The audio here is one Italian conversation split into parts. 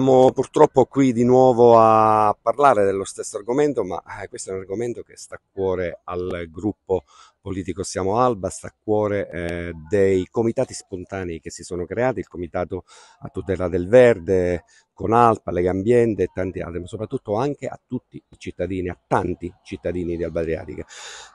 Siamo purtroppo qui di nuovo a parlare dello stesso argomento, ma eh, questo è un argomento che sta a cuore al gruppo politico Siamo Alba sta a cuore eh, dei comitati spontanei che si sono creati, il comitato a tutela del verde, con Alpa, Lega Ambiente e tanti altri, ma soprattutto anche a tutti i cittadini, a tanti cittadini di Alba Adriatica.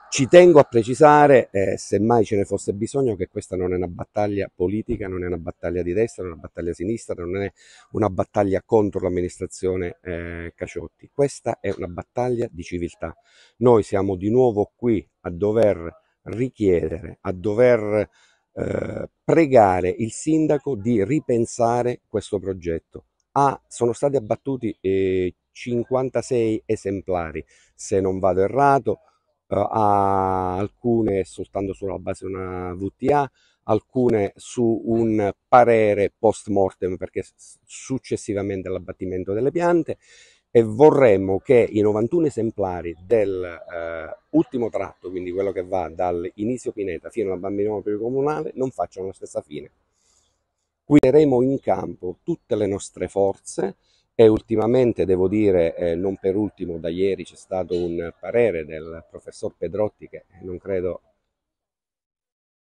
Ci tengo a precisare, eh, se mai ce ne fosse bisogno, che questa non è una battaglia politica, non è una battaglia di destra, non è una battaglia sinistra, non è una battaglia contro l'amministrazione eh, Caciotti. Questa è una battaglia di civiltà. Noi siamo di nuovo qui a dover richiedere, a dover eh, pregare il sindaco di ripensare questo progetto. Ah, sono stati abbattuti eh, 56 esemplari, se non vado errato, eh, alcune soltanto sulla base di una VTA, alcune su un parere post mortem perché successivamente all'abbattimento delle piante e vorremmo che i 91 esemplari dell'ultimo eh, tratto, quindi quello che va dall'inizio Pineta fino al bambino Comunale, non facciano la stessa fine. Qui Guideremo in campo tutte le nostre forze e ultimamente, devo dire, eh, non per ultimo, da ieri c'è stato un parere del professor Pedrotti che eh, non credo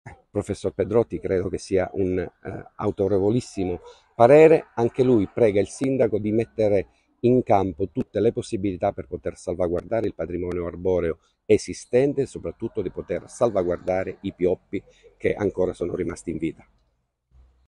eh, professor Pedrotti credo che sia un eh, autorevolissimo parere, anche lui prega il sindaco di mettere in campo tutte le possibilità per poter salvaguardare il patrimonio arboreo esistente e soprattutto di poter salvaguardare i pioppi che ancora sono rimasti in vita.